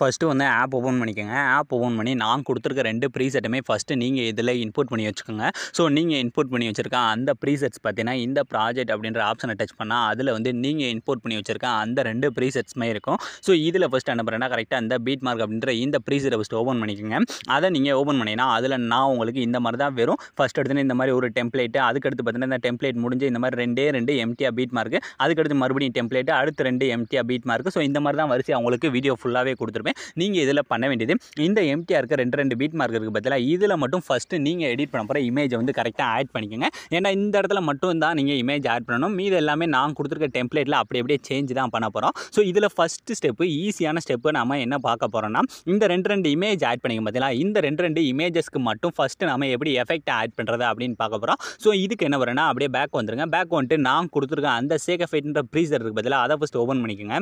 first வந்து app open பண்ணிக்கோங்க app open பண்ணி நான் கொடுத்துருக்க ரெண்டு ப்ரீசெட்டுமே ஃபஸ்ட்டு நீங்கள் இதில் இன்புட் பண்ணி வச்சுக்கோங்க ஸோ நீங்கள் இன்புட் பண்ணி வச்சுருக்க அந்த ப்ரீசெட்ஸ் பார்த்தீங்கன்னா இந்த ப்ராஜெக்ட் அப்படின்ற ஆப்ஷனை டச் பண்ணால் அதில் வந்து நீங்கள் இன்புட் பண்ணி வச்சுருக்க அந்த ரெண்டு ப்ரீசெட்ஸுமே இருக்கும் ஸோ இதில் ஃபஸ்ட் என்ன கரெக்டாக அந்த பீட் மார்க் அப்படின்ற இந்த ப்ரீசெட்டை ஃபஸ்ட்டு ஓப்பன் பண்ணிக்கோங்க அதை நீங்கள் ஓப்பன் பண்ணிங்கன்னா அதில் நான் உங்களுக்கு இந்த மாதிரி தான் வெறும் ஃபஸ்ட் எடுத்துன்னு இந்த மாதிரி ஒரு டெம்ப்ளேட்டு அதுக்கடுத்து பார்த்தீங்கன்னா இந்த டெம்ப்ளேட் முடிஞ்சு இந்த மாதிரி ரெண்டே ரெண்டு எம்டியா பீட் மார்க் அதுக்கடுத்து மறுபடியும் டெம்ப்ளேட்டு அடுத்து ரெண்டு எம்டியா பீட் மார்க் ஸோ இந்த மாதிரி தான் வரிசை அவங்களுக்கு வீடியோ ஃபுல்லாகவே கொடுத்துருக்கோம் மட்டுமே நீங்கள் இதில் பண்ண வேண்டியது இந்த எம்டியா இருக்க ரெண்டு ரெண்டு பீட் மார்க் பதிலாக இதில் மட்டும் ஃபஸ்ட்டு நீங்கள் எடிட் பண்ண போகிற இமேஜை வந்து கரெக்டாக ஆட் பண்ணிக்கோங்க ஏன்னா இந்த இடத்துல மட்டும் தான் நீங்கள் இமேஜ் ஆட் பண்ணணும் மீது எல்லாமே நான் கொடுத்துருக்க டெம்ப்ளேட்டில் அப்படி அப்படியே சேஞ்ச் தான் பண்ண போகிறோம் ஸோ இதில் ஃபஸ்ட்டு ஸ்டெப்பு ஈஸியான ஸ்டெப்பு நம்ம என்ன பார்க்க போகிறோம்னா இந்த ரெண்டு ரெண்டு இமேஜ் ஆட் பண்ணிக்க பதிலாக இந்த ரெண்டு ரெண்டு இமேஜஸ்க்கு மட்டும் ஃபஸ்ட்டு நம்ம எப்படி எஃபெக்ட் ஆட் பண்ணுறது அப்படின்னு பார்க்க போகிறோம் ஸோ இதுக்கு என்ன வரேன்னா அப்படியே பேக் வந்துருங்க பேக் வந்துட்டு நான் கொடுத்துருக்கேன் அந்த சேக் எஃபெக்ட்ன்ற ப்ரீசர் இருக்குது பதிலாக அதை ஃபஸ்ட் ஓப்பன் பண்ணிக்கோங்க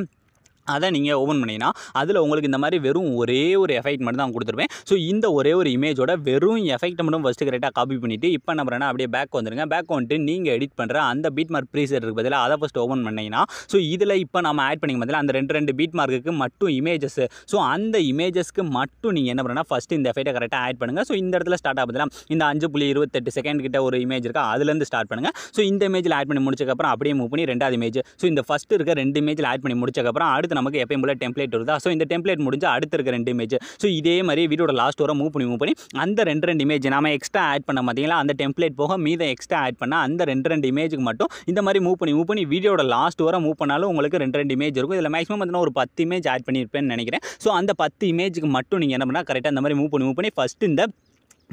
அதை நீங்கள் ஓப்பன் பண்ணிங்கன்னா அதில் உங்களுக்கு இந்த மாதிரி வெறும் ஒரே ஒரு எஃபெக்ட் மட்டும் தான் கொடுத்துருப்பேன் ஸோ இந்த ஒரே ஒரு இமேஜோட வெறும் எஃபெக்ட் மட்டும் ஃபஸ்ட்டு கரெக்டாக காப்பி பண்ணிவிட்டு இப்போ என்ன பண்ணுறேன்னா அப்படியே பேக் வந்துருங்க பேக் வந்துட்டு நீங்கள் எடிட் பண்ணுற அந்த பீட் மார்க் ப்ரீசர் இருக்கு பதிலாக அதை ஃபஸ்ட் ஓப்பன் பண்ணிங்கன்னா ஸோ இதில் இப்போ நம்ம ஆட் பண்ணிக்க பதிலாக அந்த ரெண்டு ரெண்டு பீட் மார்க்குக்கு மட்டும் இமேஜஸ் ஸோ அந்த இமேஜஸ்க்கு மட்டும் நீங்கள் என்ன பண்ணுறா ஃபஸ்ட்டு இந்த எஃபெக்ட்டை கரெக்டாக ஆட் பண்ணுங்கள் ஸோ இந்த இடத்துல ஸ்டார்ட் ஆகுதுலாம் இந்த அஞ்சு புள்ளி இருபத்தெட்டு செகண்ட் கிட்ட ஒரு இமேஜ் இருக்கா அதுலேருந்து ஸ்டார்ட் பண்ணுங்கள் ஸோ இந்த இமேஜில் ஆட் பண்ணி முடிச்சக்கப்புறம் அப்படியே மூவ் பண்ணி ரெண்டாவது இமேஜ் ஸோ இந்த ஃபஸ்ட்டு இருக்க ரெண்டு இமேஜில் ஆட் பண்ணி முடிச்சக்கப்புறம் அடுத்த அடுத்து நமக்கு எப்பயும் போல டெம்ப்ளேட் வருதா ஸோ இந்த டெம்ப்ளேட் முடிஞ்சு அடுத்து இருக்க ரெண்டு இமேஜ் ஸோ இதே மாதிரி வீடியோட லாஸ்ட் வர மூவ் பண்ணி மூவ் பண்ணி அந்த ரெண்டு ரெண்டு இமேஜ் நம்ம எக்ஸ்ட்ரா ஆட் பண்ண பார்த்தீங்களா அந்த டெம்ப்ளேட் போக மீதம் எக்ஸ்ட்ரா ஆட் பண்ணால் அந்த ரெண்டு ரெண்டு இமேஜுக்கு மட்டும் இந்த மாதிரி மூவ் பண்ணி மூவ் பண்ணி வீடியோட லாஸ்ட் வர மூவ் பண்ணாலும் உங்களுக்கு ரெண்டு ரெண்டு இமேஜ் இருக்கும் இதில் மேக்ஸிமம் பார்த்தீங்கன்னா ஒரு பத்து இமேஜ் ஆட் பண்ணியிருப்பேன்னு நினைக்கிறேன் ஸோ அந்த பத்து இமேஜுக்கு மட்டும் நீங்கள் என்ன பண்ணால் கரெக்டாக அந்த மாதிரி மூவ் பண்ணி மூவ் பண்ணி ஃபஸ்ட்டு இந்த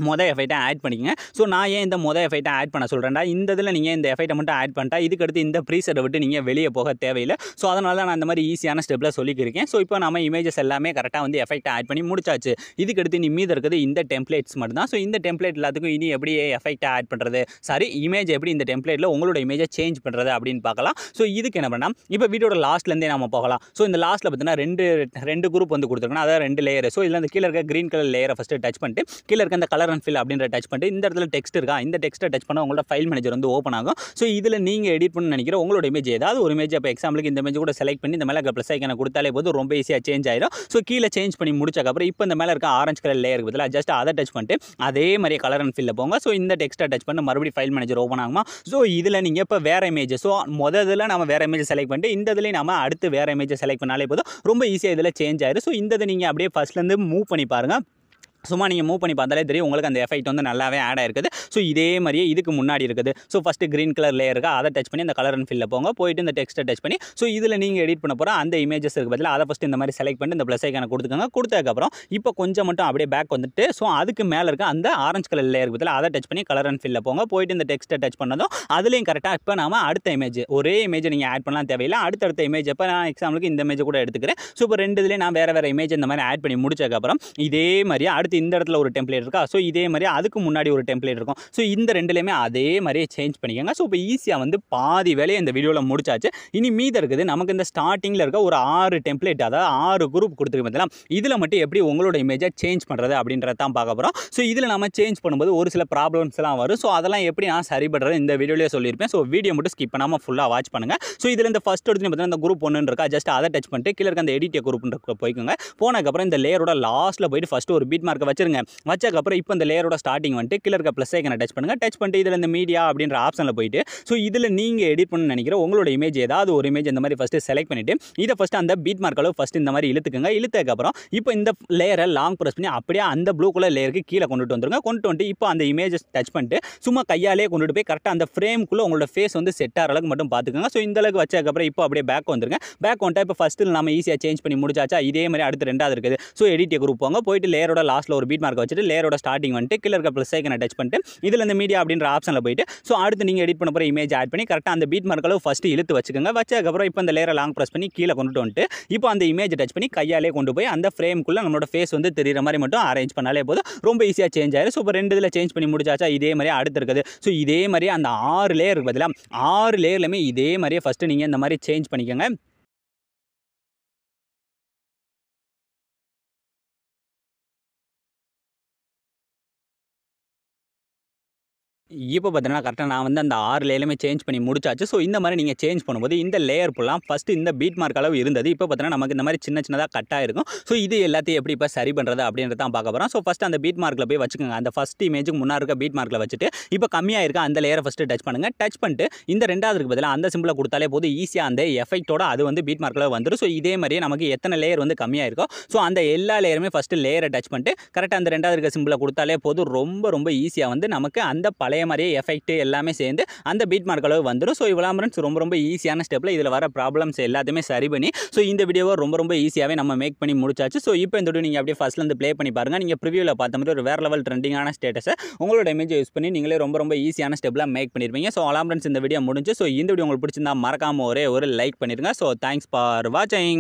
மொதல் எஃபைட்டை ஆட் பண்ணிக்கங்க ஸோ நான் ஏன் இந்த மொதல் எஃபைட்டை ஆட் பண்ண சொல்கிறேன்டா இந்த இதில் நீங்கள் இந்த எஃபைட்டை மட்டும் ஆட் பண்ணிட்டா இதுக்கடுத்து இந்த ப்ரீசரை விட்டு நீங்கள் வெளியே போக தேவையில்லை ஸோ அதனால தான் நான் இந்த மாதிரி ஈஸியான ஸ்டெப்பில் சொல்லிக்கிருக்கேன் ஸோ இப்போ நம்ம இமேஜஸ் எல்லாமே கரெக்டாக வந்து எஃபெக்ட்டை ஆட் பண்ணி முடிச்சாச்சு இதுக்கடுத்து நீ மீது இருக்கிறது இந்த டெம்ப்ளேட்ஸ் மட்டும் தான் ஸோ இந்த டெம்ப்ளேட் எல்லாத்துக்கும் இனி எப்படி எஃபெக்ட்டை ஆட் பண்ணுறது சாரி இமேஜ் எப்படி இந்த டெம்ப்ளேட்டில் உங்களோட இமேஜை சேஞ்ச் பண்ணுறது அப்படின்னு பார்க்கலாம் ஸோ இதுக்கு என்ன பண்ணால் இப்போ வீடியோட லாஸ்ட்லேருந்தே நம்ம போகலாம் ஸோ இந்த லாஸ்ட்டில் பார்த்தீங்கன்னா ரெண்டு ரெண்டு குரூப் வந்து கொடுத்துருக்கணும் அதாவது ரெண்டு லேயர் ஸோ இதில் அந்த கீழே இருக்க க்ரீன் கலர் லேயரை ஃபஸ்ட்டு டச் பண்ணிட்டு கீழே இருக்க அந்த கலர் கலர் அண்ட் ஃபில் அப்படின்ற டச் பண்ணிட்டு இந்த இடத்துல டெக்ஸ்ட் இருக்கா இந்த டெக்ஸ்ட்டை டச் பண்ணால் உங்களோட ஃபைல் மேனேஜர் வந்து ஓப்பன் ஆகும் ஸோ இதில் நீங்கள் எடிட் பண்ணி நினைக்கிற உங்களோட இமேஜ் ஏதாவது ஒரு இமேஜ் இப்போ எக்ஸாம்பிளுக்கு இந்த இமேஜ் கூட செலக்ட் பண்ணி இந்த மேலே ப்ளஸ் ஐக்கனை கொடுத்தாலே போது ரொம்ப ஈஸியாக சேஞ்ச் ஆயிடும் ஸோ கீழே சேஞ்ச் பண்ணி முடிச்சக்கப்புறம் இப்போ இந்த மேலே இருக்க ஆரஞ்ச் கலர் லேயருக்கு பதில் ஜஸ்ட் அதை டச் பண்ணிட்டு அதே மாதிரி கலர் அண்ட் ஃபில்ல போங்க ஸோ இந்த டெக்ஸ்ட்டை டச் பண்ணி மறுபடியும் ஃபைல் மேனேஜர் ஓப்பன் ஆகுமா ஸோ இதில் நீங்கள் இப்போ வேறு இமேஜ் ஸோ முதல்ல நம்ம வேறு இமேஜ் செலக்ட் பண்ணிட்டு இந்த இதில் நம்ம அடுத்து வேறு இமேஜ் செலக்ட் பண்ணாலே போதும் ரொம்ப ஈஸியாக இதில் சேஞ்ச் ஆயிடும் ஸோ இந்த இதை நீங்கள் அப்படியே ஃபஸ்ட்லேருந்து மூவ் பண்ணி பாருங்கள் சும்மா நீங்கள் மூவ் பண்ணி பார்த்தாலே தெரியும் உங்களுக்கு அந்த எஃபெக்ட் வந்து நல்லாவே ஆட் ஆயிருக்குது ஸோ இதே மாதிரியே இதுக்கு முன்னாடி இருக்குது so first green colour layer இருக்கா அதை டச் பண்ணி அந்த கலர் அண்ட் ஃபில்ல போங்க போயிட்டு இந்த டெக்ஸ்ட்டை டச் பண்ணி ஸோ இதில் நீங்கள் எடிட் பண்ண போகிற அந்த இமேஜஸ் இருக்கு பதிலாக அதை ஃபஸ்ட்டு இந்த மாதிரி செலக்ட் பண்ணி இந்த ப்ளஸ் ஐக்கான கொடுத்துக்கோங்க கொடுத்ததுக்கப்புறம் இப்போ கொஞ்சம் மட்டும் அப்படியே பேக் வந்துட்டு ஸோ அதுக்கு மேலே இருக்க அந்த ஆரஞ்சு கலர் லேயர் பதில் அதை டச் பண்ணி கலர் அண்ட் ஃபில்ல போங்க போயிட்டு இந்த டெக்ஸ்ட்டை டச் பண்ணதும் அதுலேயும் கரெக்டாக இப்போ நாம அடுத்த இமேஜ் ஒரே இமேஜ் நீங்கள் ஆட் பண்ணலாம் தேவையில்லை அடுத்தடுத்த இமேஜ் இப்போ நான் எக்ஸாம்பிளுக்கு இந்த இமேஜ் கூட எடுத்துக்கிறேன் ஸோ இப்போ ரெண்டு நான் வேறு வேறு இமேஜ் இந்த மாதிரி ஆட் பண்ணி முடிச்சதுக்கப்புறம் இதே மாதிரியே அடுத்த அடுத்து இந்த இடத்துல ஒரு டெம்ப்ளேட் இருக்கா ஸோ இதே மாதிரி அதுக்கு முன்னாடி ஒரு டெம்ப்ளேட் இருக்கும் ஸோ இந்த ரெண்டுலேயுமே அதே மாதிரியே சேஞ்ச் பண்ணிக்கோங்க ஸோ இப்போ ஈஸியாக வந்து பாதி வேலையை இந்த வீடியோவில் முடிச்சாச்சு இனி மீத இருக்குது நமக்கு இந்த ஸ்டார்டிங்கில் இருக்க ஒரு ஆறு டெம்ப்ளேட் அதாவது ஆறு குரூப் கொடுத்துருக்கு பார்த்தீங்களா இதில் மட்டும் எப்படி உங்களோட இமேஜை சேஞ்ச் பண்ணுறது அப்படின்றத தான் பார்க்க போகிறோம் ஸோ இதில் நம்ம சேஞ்ச் பண்ணும்போது ஒரு சில ப்ராப்ளம்ஸ்லாம் வரும் ஸோ அதெல்லாம் எப்படி நான் சரி இந்த வீடியோலேயே சொல்லியிருப்பேன் ஸோ வீடியோ மட்டும் ஸ்கிப் பண்ணாமல் ஃபுல்லாக வாட்ச் பண்ணுங்கள் ஸோ இதில் இந்த ஃபஸ்ட் எடுத்து பார்த்தீங்கன்னா இந்த குரூப் ஒன்று இருக்கா ஜஸ்ட் அதை டச் பண்ணிட்டு கீழே இருக்க அந்த எடிட்டிய குரூப்ன்ற போய்க்குங்க போனதுக்கப்புறம் இந்த லேயரோட லாஸ்ட்டில் போயிட்டு ஃபஸ்ட்டு ஒரு பீட் மார்க் இருக்க வச்சிருங்க வச்சக்கப்புறம் இப்போ இந்த லேயரோட ஸ்டார்டிங் வந்துட்டு கிளர் இருக்க ப்ளஸ் ஐக்கனை டச் பண்ணுங்கள் டச் பண்ணிட்டு இதில் இந்த மீடியா அப்படின்ற ஆப்ஷனில் போயிட்டு ஸோ இதில் நீங்கள் எடிட் பண்ண நினைக்கிற உங்களோட இமேஜ் ஏதாவது ஒரு இமேஜ் இந்த மாதிரி ஃபஸ்ட்டு செலக்ட் பண்ணிவிட்டு இதை ஃபஸ்ட்டு அந்த பீட் மார்க்களோ ஃபஸ்ட் இந்த மாதிரி இழுத்துக்குங்க இழுத்ததுக்கப்புறம் இப்போ இந்த லேயரை லாங் ப்ரெஸ் பண்ணி அப்படியே அந்த ப்ளூ கலர் லேயருக்கு கீழே கொண்டுட்டு வந்துருங்க கொண்டு வந்துட்டு இப்போ அந்த இமேஜஸ் டச் பண்ணிட்டு சும்மா கையாலே கொண்டுட்டு போய் கரெக்டாக அந்த ஃப்ரேம்குள்ளே உங்களோட ஃபேஸ் வந்து செட் ஆகிற அளவுக்கு மட்டும் பார்த்துக்கோங்க ஸோ இந்த அளவுக்கு வச்சதுக்கப்புறம் இப்போ அப்படியே பேக் வந்துருங்க பேக் வந்துட்டா இப்போ ஃபஸ்ட்டில் நம்ம ஈஸியாக சேஞ்ச் பண்ணி முடிச்சாச்சா இதே மாதிரி அடுத்து ரெண்டாவது இருக்குது ஸோ எடிட்டே குரூப் போங்க போயிட்டு லேயரோட லாஸ்ட் ஆப்ஷனில் ஒரு பீட் மார்க்கை வச்சுட்டு லேயரோட ஸ்டார்டிங் வந்துட்டு கீழே இருக்க ப்ளஸ் ஐக்கனை டச் பண்ணிட்டு இதில் இந்த மீடியா அப்படின்ற ஆப்ஷனில் போயிட்டு ஸோ அடுத்து நீங்கள் எடிட் பண்ண போகிற இமேஜ் ஆட் பண்ணி கரெக்டாக அந்த பீட் மார்க்கில் ஃபஸ்ட்டு இழுத்து வச்சுக்கோங்க வச்சதுக்கப்புறம் இப்போ அந்த லேயரை லாங் ப்ரெஸ் பண்ணி கீழே கொண்டுட்டு வந்துட்டு இப்போ அந்த இமேஜ் டச் பண்ணி கையாலே கொண்டு போய் அந்த ஃப்ரேம்குள்ளே நம்மளோட ஃபேஸ் வந்து தெரிகிற மாதிரி மட்டும் அரேஞ்ச் பண்ணாலே போதும் ரொம்ப ஈஸியாக சேஞ்ச் ஆயிடும் ஸோ இப்போ ரெண்டு இதில் சேஞ்ச் பண்ணி முடிச்சாச்சா இதே மாதிரி அடுத்து இருக்குது ஸோ இதே மாதிரி அந்த ஆறு லேயர் பதிலாக ஆறு லேயர்லையுமே இதே மாதிரியே ஃபஸ்ட்டு நீங்கள் இந்த மாதிரி சேஞ்ச் பண்ணிக்கோங்க இப்போ பார்த்தீங்கன்னா கரெக்டாக நான் வந்து அந்த ஆறு லேயருமே சேஞ்ச் பண்ணி முடிச்சாச்சு ஸோ இந்த மாதிரி நீங்கள் சேஞ்ச் பண்ணும்போது இந்த லேயர் ஃபுல்லாக ஃபஸ்ட்டு இந்த பீட் மார்க் அளவு இருந்தது இப்போ பார்த்தீங்கன்னா நமக்கு இந்த மாதிரி சின்ன சின்னதாக கட்டாக இருக்கும் ஸோ இது எல்லாத்தையும் எப்படி இப்போ சரி பண்ணுறது அப்படின்றத தான் பார்க்க போகிறோம் ஸோ ஃபஸ்ட் அந்த பீட் மார்க்கில் போய் வச்சுக்கோங்க அந்த ஃபஸ்ட் இமேஜுக்கு முன்னாடி இருக்க பீட் மார்க்கில் வச்சுட்டு இப்போ கம்மியாக இருக்க அந்த லேயரை ஃபஸ்ட்டு டச் பண்ணுங்கள் டச் பண்ணிட்டு இந்த ரெண்டாவதுக்கு பதிலாக அந்த சிம்பிளை கொடுத்தாலே போது ஈஸியாக அந்த எஃபெக்ட்டோட அது வந்து பீட் மார்க்கில் வந்துடும் ஸோ இதே மாதிரியே நமக்கு எத்தனை லேயர் வந்து கம்மியாக இருக்கோ ஸோ அந்த எல்லா லேயருமே ஃபஸ்ட்டு லேயரை டச் பண்ணிட்டு கரெக்டாக அந்த ரெண்டாவது இருக்க சிம்பிளை கொடுத்தாலே போதும் ரொம்ப ரொம்ப ஈஸியாக வந்து நமக்கு அந்த பழைய அதே மாதிரியே எஃபெக்ட் எல்லாமே சேர்ந்து அந்த பீட் மார்க் அளவு வந்துடும் ஸோ விளாம்பரன்ஸ் ரொம்ப ரொம்ப ஈஸியான ஸ்டெப்பில் இதில் வர ப்ராப்ளம்ஸ் எல்லாத்தையுமே சரி பண்ணி ஸோ இந்த வீடியோவை ரொம்ப ரொம்ப ஈஸியாகவே நம்ம மேக் பண்ணி முடிச்சாச்சு ஸோ இப்போ இந்த வீடியோ நீங்கள் அப்படியே ஃபஸ்ட்லேருந்து ப்ளே பண்ணி பாருங்கள் நீங்கள் ப்ரிவியூவில் பார்த்த மாதிரி ஒரு வேறு லெவல் ட்ரெண்டிங்கான ஸ்டேட்டஸை உங்களோட இமேஜ் யூஸ் பண்ணி நீங்களே ரொம்ப ரொம்ப ஈஸியான ஸ்டெப்பில் மேக் பண்ணியிருப்பீங்க ஸோ அலாம்பரன்ஸ் இந்த வீடியோ முடிஞ்சு ஸோ இந்த வீடியோ உங்களுக்கு பிடிச்சிருந்தா மறக்காமல் ஒரே ஒரு லைக் பண்ணிடுங்க ஸோ தேங்க்ஸ் ஃபார் வாட்சிங்